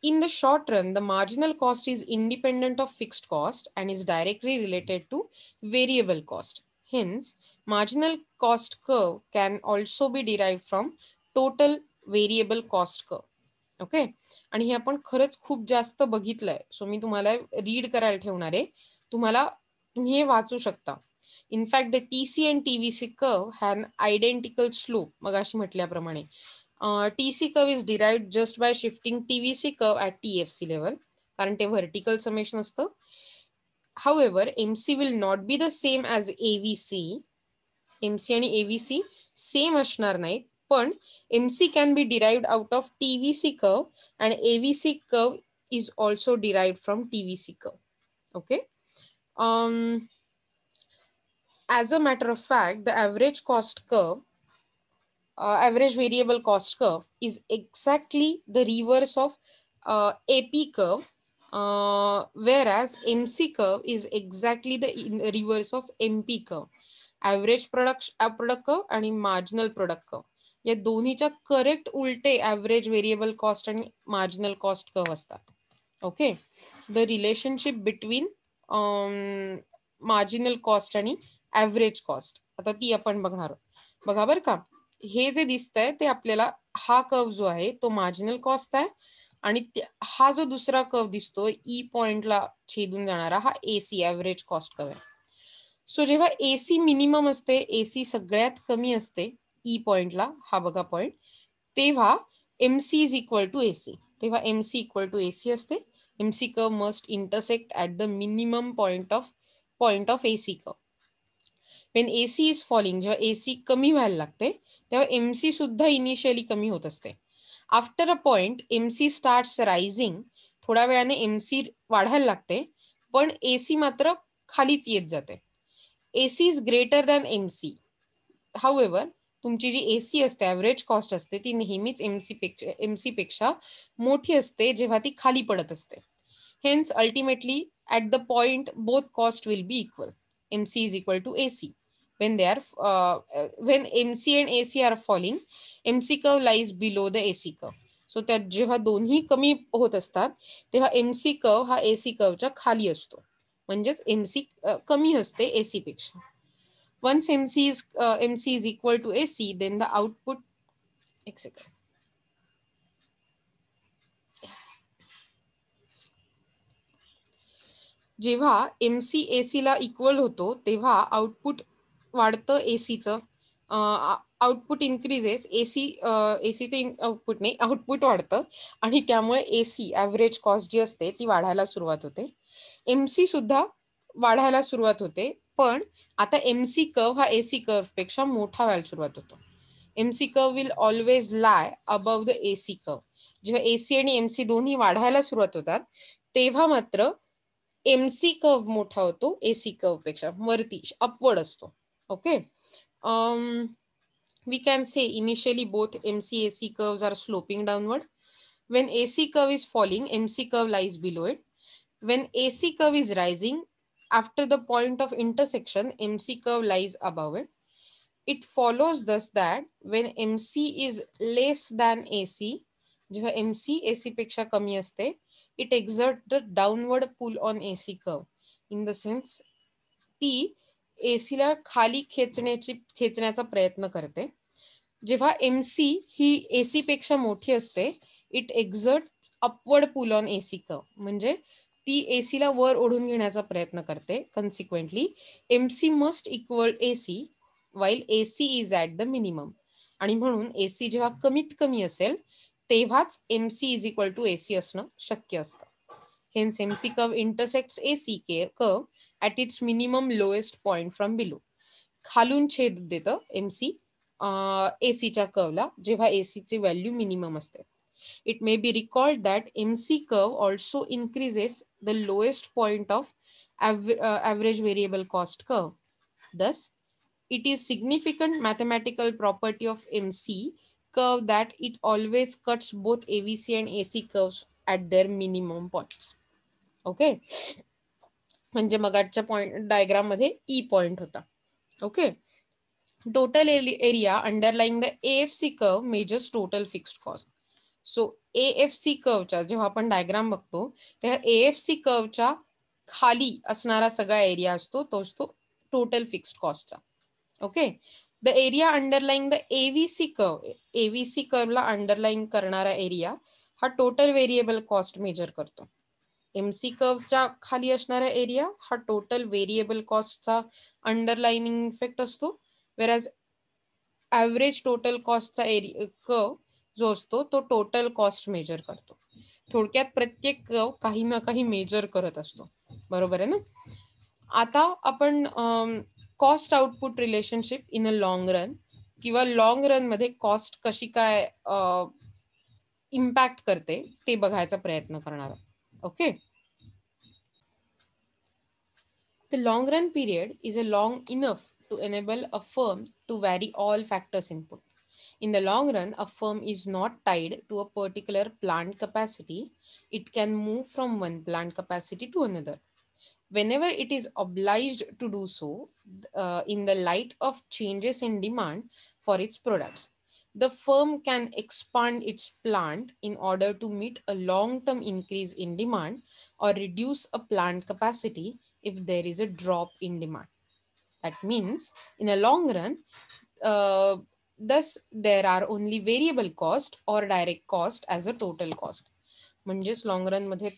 In the short run, the marginal cost is independent of fixed cost and is directly related to variable cost. Hence, marginal cost curve can also be derived from total variable cost curve. Okay okay? आणि हे आपण खरंच खूप जास्त बघितलंय सो मी तुम्हाला रीड करायला ठेवणार आहे तुम्हाला तुम्ही हे वाचू शकता in fact the T C and T V C curve have identical slope मग अशी म्हटल्याप्रमाणे uh, TC curve is derived just by shifting TVC curve at TFC level. Current ते vertical summation the. However, MC will not be the same as AVC. MC आणि AVC same as nai. But MC can be derived out of TVC curve and AVC curve is also derived from TVC curve. Okay. Um, as a matter of fact, the average cost curve uh, average variable cost curve is exactly the reverse of uh, AP curve, uh, whereas MC curve is exactly the reverse of MP curve. Average product product curve आणि मार्जिनल प्रोडक्ट कर्व या दोन्हीच्या करेक्ट उलटे ॲव्हरेज व्हेरिएबल कॉस्ट आणि मार्जिनल कॉस्ट कव असतात okay the relationship between marginal cost आणि ॲव्हरेज कॉस्ट आता ती आपण बघणार आहोत बघा बरं का हे जे दिसतंय ते आपल्याला हा कर्व जो आहे तो मार्जिनल कॉस्ट आहे आणि हा जो दुसरा कर्व दिसतो ई पॉइंटला छेदून जाणारा हा एसी एव्हरेज कॉस्ट कर्व आहे सो जेव्हा ए सी मिनिमम असते एसी सगळ्यात कमी असते ई e पॉइंटला हा बघा पॉइंट तेव्हा M C is equal to A C तेव्हा M C equal to AC असते M C curve must intersect at the minimum point of point of AC curve when A C is falling जेव्हा ए सी कमी व्हायला लागते तेव्हा एम सी सुद्धा इनिशियली कमी होत असते after a point M C start rising थोड्या वेळाने एम सी वाढायला लागते पण ए सी मात्र खालीच येत जाते A C is greater than M C however तुमची जी ए सी असते ॲव्हरेज कॉस्ट असते ती नेहमीच एम सी पेक्षा एम सी पेक्षा मोठी असते जेव्हा ती खाली पडत असते hence ultimately at the point both cost will be equal M C is equal to A C when they are uh, when MC and AC are falling, MC curve lies below the AC curve. So त्यात जेव्हा दोन्ही कमी होत असतात तेव्हा एमसी कर्व हा एसी कर्वच्या खाली असतो म्हणजेच एमसी कमी असते एसी पेक्षा once MC is MC is equal to AC then the output etcetera जेव्हा एमसी ला इक्वल होतो तेव्हा आउटपुट वाढतं एसीचं output increases AC in output नाही आउटपुट वाढतं आणि त्यामुळे एसी ॲव्हरेज कॉस्ट जी असते ती वाढायला सुरुवात होते एम सी सुद्धा वाढायला सुरुवात होते पण आता एम सी कर्व हा एसी कर्व पेक्षा मोठा व्हायला सुरुवात होतो M C curve will always lie above the AC curve जेव्हा एसी आणि एम सी दोन्ही वाढायला सुरुवात होतात तेव्हा मात्र एम सी कर्व मोठा होतो एसी कर्व पेक्षा वरती अपवर्ड असतो Okay. Um, we can say initially both MC AC curves are sloping downward. When AC curve is falling, MC curve lies below it. When AC curve is rising, after the point of intersection, MC curve lies above it. It follows thus that when MC is less than AC, जेव्हा MC AC ए सी पेक्षा कमी असते it exert the downward pull on A C curve in एसीला खाली खेचण्याची खेचण्याचा प्रयत्न करते जेव्हा एम सी ही एसी पेक्षा मोठी असते it exert upward pull on AC curve म्हणजे ती एसीला वर ओढून घेण्याचा प्रयत्न करते consequently M C must equal AC while AC is at the minimum आणि म्हणून एसी जेव्हा कमीत कमी असेल तेव्हाच M C is equal to AC असणं शक्य असतं hence M C curve intersect AC के curve at its minimum lowest point from below. खालून छेद देतो MC uh, AC चा कर्वला जेवा AC ची value minimum असते. It may be recalled that MC curve also increases the lowest point of uh, average variable cost curve. Thus, it is significant mathematical property of MC curve that it always cuts both AVC and AC curves at their minimum points. Okay. म्हणजे मगाटच्या पॉइंट डायग्राम मध्ये ई e पॉइंट होता okay total area underlying the F C curve measures total fixed cost so A F C कर्वच्या जेव्हा आपण डायग्राम बघतो तेव्हा ए एफ सी कर्वच्या खाली असणारा सगळा एरिया असतो तो असतो टोटल फिक्स्ड कॉस्टचा okay the area underlying the AVC curve AVC कर्वला अंडरलाईन करणारा एरिया हा टोटल व्हेरिएबल कॉस्ट मेजर करतो एमसी कर्वच्या खाली असणारा एरिया हा टोटल व्हेरिएबल कॉस्टचा अंडरलाइनिंग इफेक्ट असतो वेरॅज ॲव्हरेज टोटल कॉस्टचा एरिया कव जो असतो तो टोटल कॉस्ट मेजर करतो थोडक्यात प्रत्येक कव काही ना काही मेजर करत असतो बरोबर आहे ना आता आपण cost output relationship in a long run किंवा लॉंग रनमध्ये कॉस्ट कशी काय इम्पॅक्ट करते ते बघायचा प्रयत्न करणार आहोत Okay. The long run period is a long enough to enable a firm to vary all factors input. In the long run, a firm is not tied to a particular plant capacity. It can move from one plant capacity to another. Whenever it is obliged to do so uh, in the light of changes in demand for its products the firm can expand its plant in order to meet a long-term increase in demand or reduce a plant capacity if there is a drop in demand. That means in a long run, uh, thus there are only variable cost or direct cost as a total cost. long म्हणजेच लॉंग रनमध्ये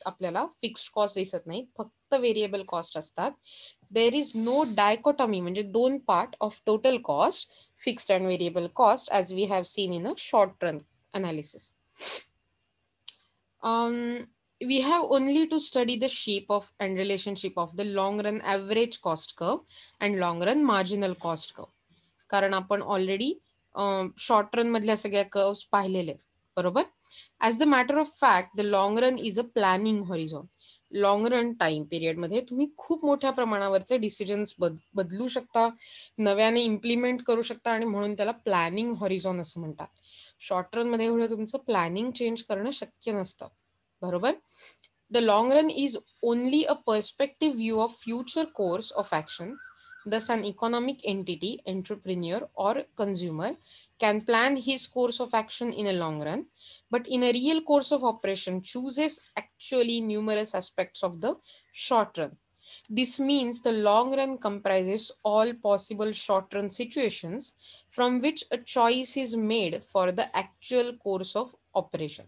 fixed cost is दिसत नाहीत variable cost as that there is no dichotomy, which is do part of total cost, fixed and variable cost, as we have seen in a short run analysis. Um, we have only to study the shape of and relationship of the long run average cost curve and long run marginal cost curve. कारण आपण already um, short run मधल्या सगळ्या curves पाहिलेले बरोबर as the matter of fact the long run is a planning horizon long run time पिरियडमध्ये तुम्ही खूप मोठ्या प्रमाणावरचे डिसिजन्स बदलू शकता नव्याने इम्प्लिमेंट करू शकता आणि म्हणून त्याला प्लॅनिंग हॉरिझॉन असं म्हणतात शॉर्ट रनमध्ये एवढं तुमचं प्लॅनिंग चेंज करणं शक्य नसतं बरोबर the long run is only a perspective view of future course of action Thus, an economic entity, entrepreneur or consumer can plan his course of action in a long run, but in a real course of operation chooses actually numerous aspects of the short run. This means the long run comprises all possible short run situations from which a choice is made for the actual course of operation.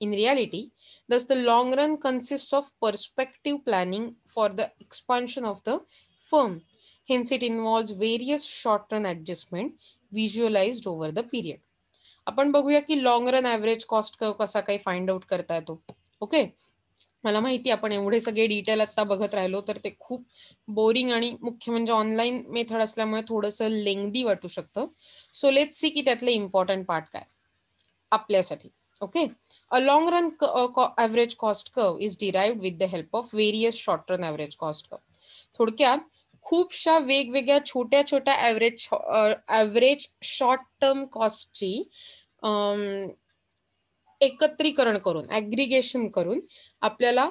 In reality, thus the long run consists of perspective planning for the expansion of the firm Hence, it involves various short run adjustment visualized over the period. आपण बघूया की long run average cost curve कसा काही फाइंड आउट करता येतो ओके मला माहिती आपण एवढे सगळे डिटेल आता बघत राहिलो तर ते खूप बोरिंग आणि मुख्य म्हणजे ऑनलाईन मेथड असल्यामुळे थोडंसं लेंगदी वाटू शकतं सो लेट सी की त्यातले इम्पॉर्टंट पार्ट काय आपल्यासाठी okay a long run average cost curve is derived with the help of various short run average cost curve थोडक्यात खूपशा वेगवेगळ्या छोट्या छोट्या ॲव्हरेज ॲव्हरेज शॉर्ट टर्म कॉस्टची एकत्रीकरण करून ॲग्रिगेशन करून आपल्याला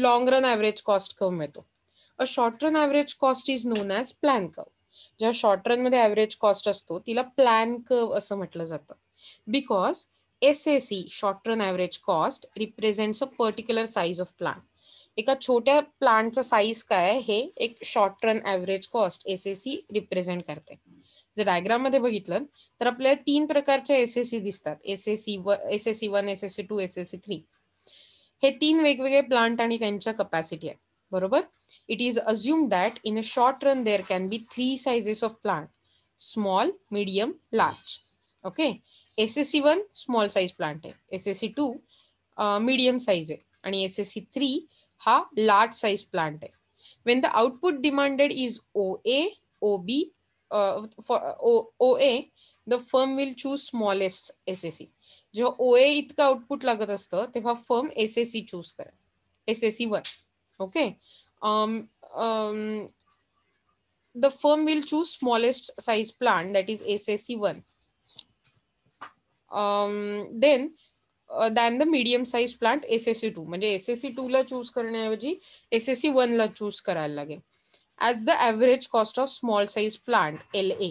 long run average cost curve मिळतो a short run average cost is known as plan curve ज्या शॉर्ट रनमध्ये ॲव्हरेज कॉस्ट असतो तिला प्लॅन कव असं म्हटलं जातं because S A C short run average cost represents a particular size of plant एका छोट्या प्लांटचा साईज काय हे एक short run average cost C represent करते जर डायग्राम मध्ये बघितलं तर आपल्याला तीन प्रकारच्या एसएसी दिसतात S S C one C two S S C three हे तीन वेगवेगळे प्लांट आणि त्यांच्या कपॅसिटी आहे बरोबर it is assume that in a short run there can be three sizes of plant small medium large okay SSC one small size plant आहे सी टू मिडियम साईज आहे आणि सी थ्री हा लार्ज साईज प्लांट आहे when the demanded is O OA, O B O A the firm will choose smallest S S C जेव्हा OA इतकं आउटपुट लागत असतं तेव्हा फर्म सी चूज करा C one okay the firm will choose smallest size plant that is S S C one then than the medium size plant S S C two म्हणजे एस एस टू ला चूज करण्याऐवजी एस एस वन ला चूज करायला लागेल as the average cost of small size plant L A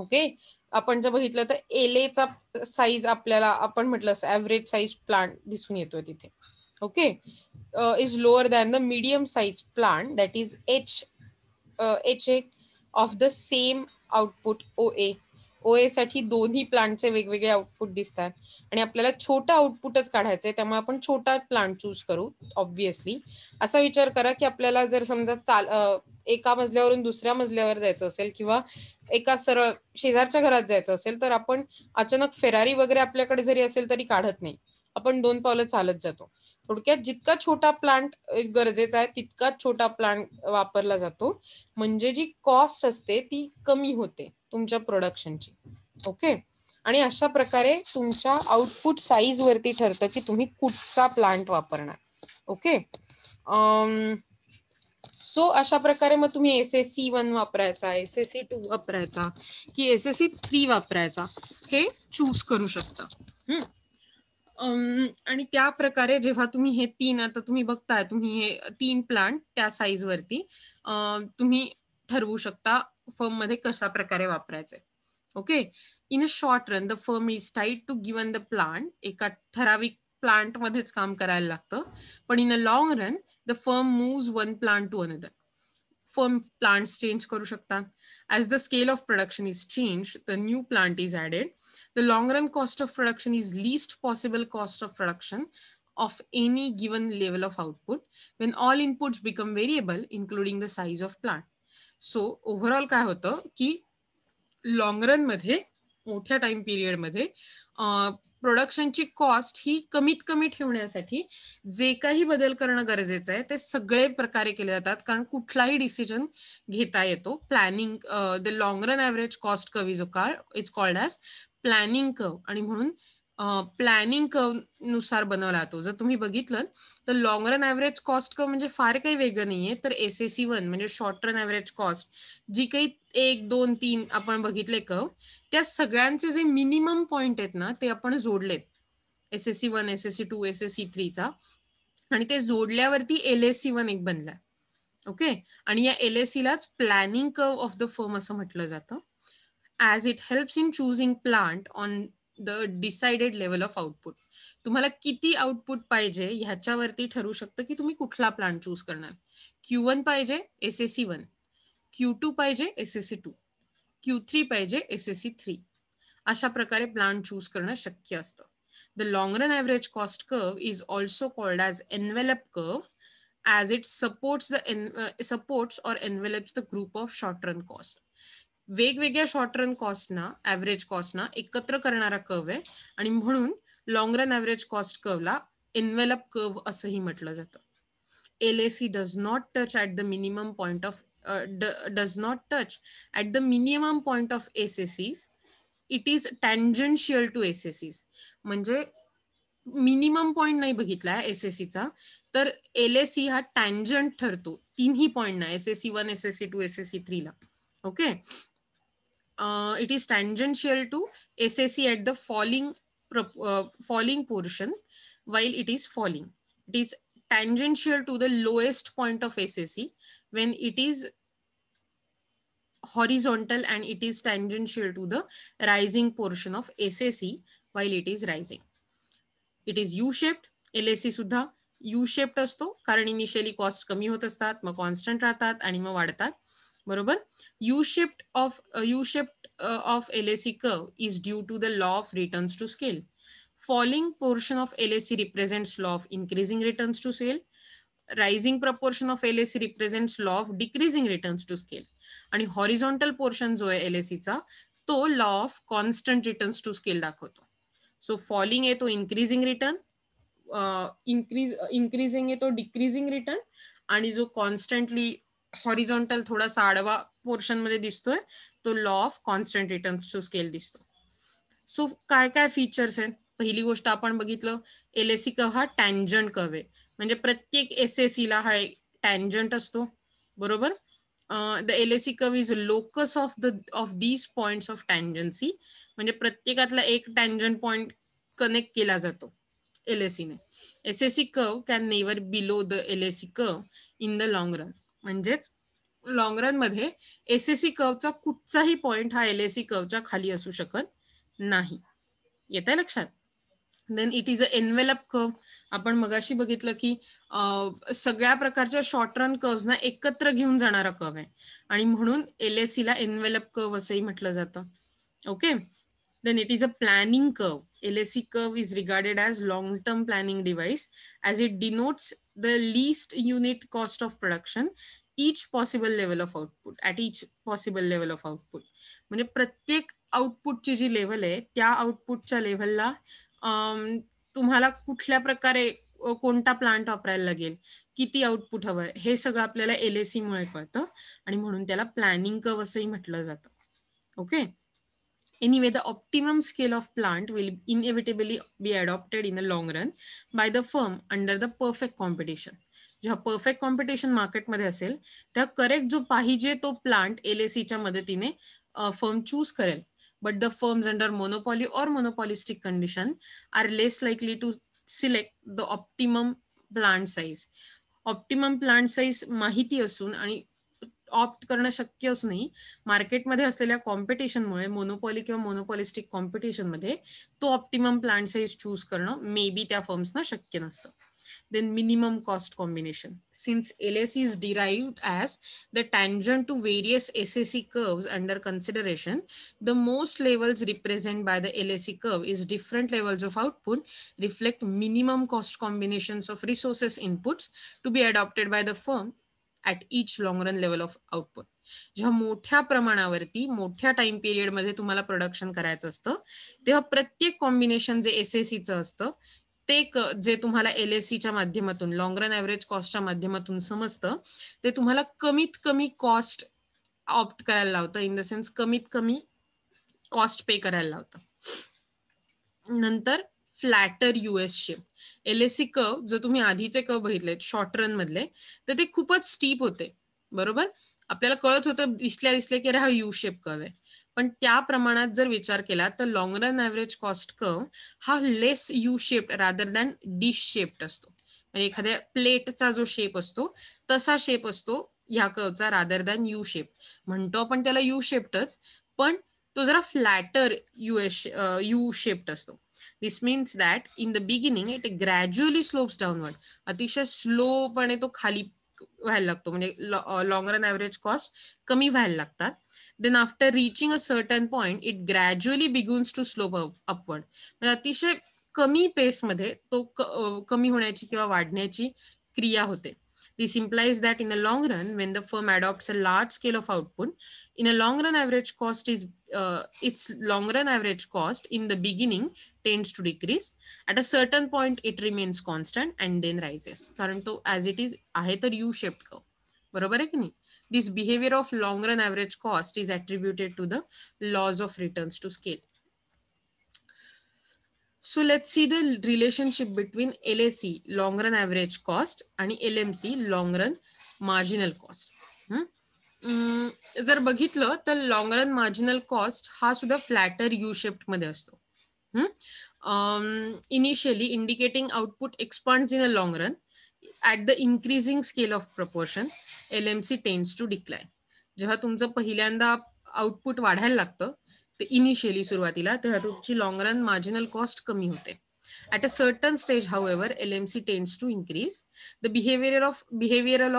okay आपण जर बघितलं तर एल एचा साईज आपल्याला आपण म्हटलं ॲव्हरेज साईज प्लांट दिसून येतोय तिथे okay is lower than the medium size plant that is H H A of the same output O A OA साठी दोन्ही प्लांटचे वेगवेगळे आउटपुट दिसतात आणि आपल्याला छोटा आउटपुटच काढायचंय त्यामुळे आपण छोटा प्लांट चूज करू ऑब्विसली असा विचार करा की आपल्याला जर समजा चाल एका मजल्यावरून दुसऱ्या मजल्यावर जायचं असेल किंवा एका सरळ शेजारच्या घरात जायचं असेल तर आपण अचानक फेरारी वगैरे आपल्याकडे जरी असेल तरी काढत नाही आपण दोन पावलं चालत जातो थोडक्यात जितका छोटा प्लांट गरजेचा आहे तितकाच छोटा प्लांट वापरला जातो म्हणजे जी कॉस्ट असते ती कमी होते तुमच्या प्रोडक्शनची ओके आणि अशा प्रकारे तुमच्या आउटपुट साईज वरती ठरतं की तुम्ही कुठचा प्लांट वापरणार ओके सो um, अशा प्रकारे मग तुम्ही एस एस सी वन वापरायचा एस एस सी टू वापरायचा की एस एस सी थ्री वापरायचा हे चूज करू शकता um, आणि त्या प्रकारे जेव्हा तुम्ही हे तीन आता तुम्ही बघताय तुम्ही हे तीन प्लांट त्या साईज वरती तुम्ही ठरवू शकता firm madhe kasha prakare vaprayche okay in a short run the firm is tied to given the plant eka tharavik plant madhech kaam karayla lagto but in a long run the firm moves one plant to another firm plants change karu as the scale of production is changed the new plant is added the long run cost of production is least possible cost of production of any given level of output when all inputs become variable including the size of plant so overall काय होतं की लॉंग मध्ये मोठ्या टाइम पिरियडमध्ये प्रोडक्शनची कॉस्ट ही कमीत कमी ठेवण्यासाठी जे काही बदल करणं गरजेचं आहे ते सगळे प्रकारे केले जातात कारण कुठलाही डिसिजन घेता येतो planning the long run average cost curve जो काळ इट्स कॉल्ड ॲज प्लॅनिंग कव आणि म्हणून प्लॅनिंग कर्व नुसार बनवला जातो जर तुम्ही बघितलं तर long run average cost curve म्हणजे फार काही वेगळं नाहीये तर एस एस सी वन म्हणजे शॉर्ट रन ॲव्हरेज कॉस्ट जी काही एक दोन तीन आपण बघितले कर्व त्या सगळ्यांचे जे मिनिमम पॉइंट आहेत ना ते आपण जोडलेत S S C one S S C two S S C थ्रीचा आणि ते जोडल्यावरती एल एस सी वन एक बनलाय ओके आणि या L S planning curve of the firm असं म्हटलं जातं as it helps in choosing plant on the decided level of output तुम्हाला किती आउटपुट पाहिजे ह्याच्यावरती ठरू शकतं की तुम्ही कुठला प्लान चूज करणार क्यू वन पाहिजे S S C one Q two पाहिजे S S C two Q three पाहिजे एस एस सी थ्री अशा प्रकारे प्लान चूज करणं शक्य असतं the long run average cost curve is also called as envelope curve as it supports the supports or envelops the group of short run cost वेगवेगळ्या शॉर्ट रन कॉस्टना ऍव्हरेज कॉस्टना एकत्र करणारा कर्व आहे आणि म्हणून लॉंग रन ऍव्हरेज कॉस्ट कर्वला एनवेलप कर्व असंही म्हटलं जातं L A C does not touch at the minimum point of does not touch at the minimum point of S A Cs it is tangential to S S Cs म्हणजे मिनिमम पॉइंट नाही बघितला एस एस सीचा तर एल एस सी हा टँजंट ठरतो तिन्ही पॉइंटना S S C one S S C two S S C थ्रीला okay uh, it is tangential to SAC at the falling uh, falling portion while it is falling. It is tangential to the lowest point of SAC when it is horizontal and it is tangential to the rising portion of SAC while it is rising. It is U-shaped, LAC sudha U-shaped असतो कारण इनिशियली कॉस्ट कमी होत असतात मग कॉन्स्टंट राहतात आणि मग वाढतात बरोबर U shift of U shift of L C curve is due to the law of returns to scale falling portion of L C represents law of increasing returns to scale rising proportion of L C represents law of decreasing returns to scale आणि हॉरिझॉन्टल पोर्शन जो आहे एल सीचा तो law of constant returns to scale दाखवतो सो फॉलिंग आहे तो रिटर्न इन्क्रीज आहे तो डिक्रीजिंग रिटर्न आणि जो कॉन्स्टंटली हॉरिझॉन्टल थोडासा आडवा पोर्शन मध्ये दिसतोय तो law of constant return to scale दिसतो सो काय काय फीचर्स आहेत पहिली गोष्ट आपण बघितलं एलएसी कव्ह हा टँजंट कव्ह आहे म्हणजे प्रत्येक एस ला हा एक टँजंट असतो बरोबर the C curve is locus of the of these point of tangency म्हणजे प्रत्येकातला एक टँजंट पॉइंट कनेक्ट केला जातो S C curve can never below the C curve in the long run म्हणजेच लॉंग रन मध्ये एसएससी कर्वचा कुठचाही पॉइंट हा एलएससी कर्वच्या e खाली असू शकत नाही येत आहे लक्षात then it is a envelope curve आपण मगाशी बघितलं की सगळ्या प्रकारच्या शॉर्ट रन ना एकत्र घेऊन जाणारा कर्व आहे आणि म्हणून एल एस e ला एनवेलप कर्व असंही म्हटलं जातं okay then it is a planning curve. LSE curve is regarded as long-term planning device as it denotes the least unit cost of production each possible level of output at each possible level of output म्हणजे प्रत्येक आउटपुटची जी लेवल आहे त्या आउटपुटच्या लेवलला तुम्हाला कुठल्या प्रकारे कोणता प्लांट वापरायला लागेल किती आउटपुट हवं हे सगळं आपल्याला एल एस मुळे कळतं आणि म्हणून त्याला प्लॅनिंग कव असंही म्हटलं जातं okay Anyway, the optimum scale of plant will inevitably be adopted in the long run by the firm under the perfect competition. जेव्हा परफेक्ट कॉम्पिटिशन मार्केटमध्ये असेल तेव्हा करेक्ट जो पाहिजे तो प्लांट एल सीच्या मदतीने फर्म चूज करेल but the firms under monopoly or monopolistic condition are less likely to select the optimum plant size optimum plant size माहिती असून आणि ऑप्ट करणं शक्यच नाही मार्केटमध्ये असलेल्या कॉम्पिटिशनमुळे मोनोपॉलिक किंवा मोनोपॉलिस्टिक कॉम्पिटिशनमध्ये तो ऑप्टिमम प्लांट साईज चूज करणं मे बी त्या फर्म्सना शक्य नसतं then minimum cost combination since L LAC is derive as the tangent to various C curve under consideration the most levels represent by the LAC curve is different levels of output reflect minimum cost combination of resources inputs to be adopted by the firm at each long run level of output जेव्हा मोठ्या प्रमाणावरती मोठ्या टाइम मध्ये तुम्हाला प्रोडक्शन करायचं असतं तेव्हा प्रत्येक कॉम्बिनेशन जे एस एसएसीचं असतं ते जे तुम्हाला एल एस सीच्या माध्यमातून लॉंग रन ऍव्हरेज कॉस्टच्या माध्यमातून समजतं ते तुम्हाला कमीत कमी कॉस्ट ऑप्ट करायला लावतं इन द सेन्स कमीत कमी कॉस्ट पे करायला लावतं नंतर फ्लॅटर युएस एस सी कव जर तुम्ही आधीचे कव बघितले शॉर्ट रन मधले तर ते खूपच स्टीप होते बरोबर आपल्याला कळत होतं दिसल्या दिसले की अरे हा यू शेप कव आहे पण त्या प्रमाणात जर विचार केला तर long run average cost curve हा less U shaped rather than dish shaped असतो म्हणजे एखाद्या प्लेटचा जो शेप असतो तसा शेप असतो ह्या कवचा रादर दॅन यू शेप म्हणतो आपण त्याला यू शेप्डच पण तो जरा flatter U S U shaped असतो this means that in the beginning it gradually slopes downward अतिशय स्लोपणे तो खाली व्हायला लागतो म्हणजे लॉंग रन ॲव्हरेज कॉस्ट कमी व्हायला लागतात then after reaching a certain point it gradually begins to slope upward म्हणजे अतिशय कमी पेसमध्ये तो कमी होण्याची किंवा वाढण्याची क्रिया होते This implies that in the long run, when the firm adopts a large scale of output, in a long run average cost is uh, its long run average cost in the beginning tends to decrease. At a certain point, it remains constant and then rises. Current as it is आहे तर U shaped curve. This behavior of long run average cost is attributed to the laws of returns to scale. So let see the relationship between L S C long run average cost आणि C long run marginal cost जर बघितलं तर लॉंग रन मार्जिनल कॉस्ट हा सुद्धा फ्लॅटर यू शेप्ट मध्ये असतो initially indicating output expand in a long run at the increasing scale of proportion L M C tends to decline जेव्हा तुमचं पहिल्यांदा आउटपुट वाढायला लागतं ते इनिशियली सुरुवातीला तेव्हा तुमची लॉंग रन मार्जिनल कॉस्ट कमी होते at a certain stage however L M C tends to increase the behaviour of behavioural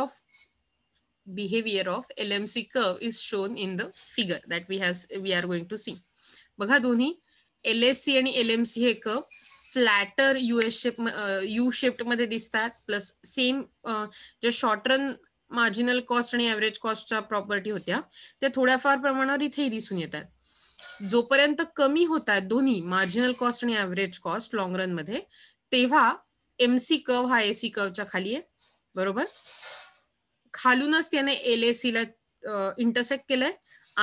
of L M C curve is shown in the figure that we have we are going to see बघा दोन्ही सी आणि सी हे curve flatter US shape U shaped मध्ये दिसतात प्लस सेम जे शॉर्ट रन मार्जिनल कॉस्ट आणि ॲव्हरेज कॉस्टच्या प्रॉपर्टी होत्या त्या थोड्याफार प्रमाणावर इथेही दिसून येतात जोपर्यंत कमी होतात दोन्ही मार्जिनल कॉस्ट आणि ऍव्हरेज कॉस्ट लॉंग रन मध्ये तेव्हा एमसी कव हा एसी कर्वच्या खाली आहे बरोबर खालूनच त्याने एल ला इंटरसेक्ट केलंय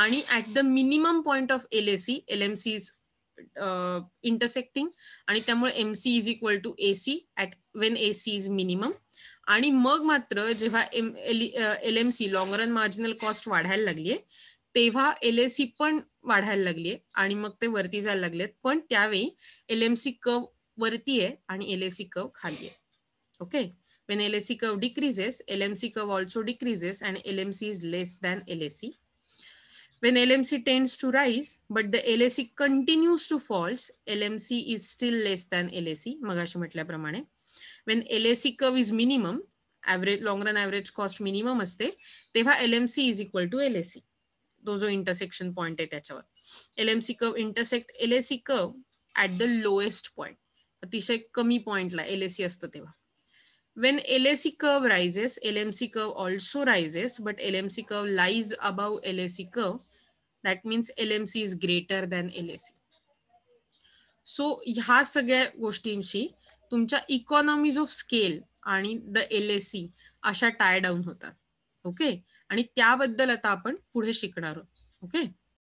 आणि at the minimum point of L AC L M C is intersecting आणि त्यामुळे MC is equal to AC at when AC is minimum आणि मग मात्र जेव्हा M L M C long run marginal cost वाढायला लागलीये तेव्हा एल एसी पण वाढायला लागली आहे आणि मग ते वरती जायला लागले आहेत पण त्यावेळी एलएमसी एम कव वरती आहे आणि एल एसी कव खाली आहे okay when L AC curve decreases L MC curve also decreases and LMC is less than LAC AC when L M tends to rise but the L continues to falls LMC is still less than LAC AC मग अशी म्हटल्याप्रमाणे when L AC curve is minimum average long run average cost minimum असते तेव्हा LMC is equal to L AC तो जो इंटरसेक्शन पॉइंट आहे त्याच्यावर LMC curve intersect LAC curve at the lowest point अतिशय कमी पॉइंटला एलएसी असतं तेव्हा when LAC curve rises LMC curve also rises but LMC curve lies above LAC curve that means LMC is greater than LAC so ह्या सगळ्या गोष्टींशी तुमच्या इकॉनॉमीज ऑफ स्केल आणि द एलएसी अशा टाय डाऊन होतात ओके आणि त्याबद्दल आता आपण पुढे शिकणार आहोत ओके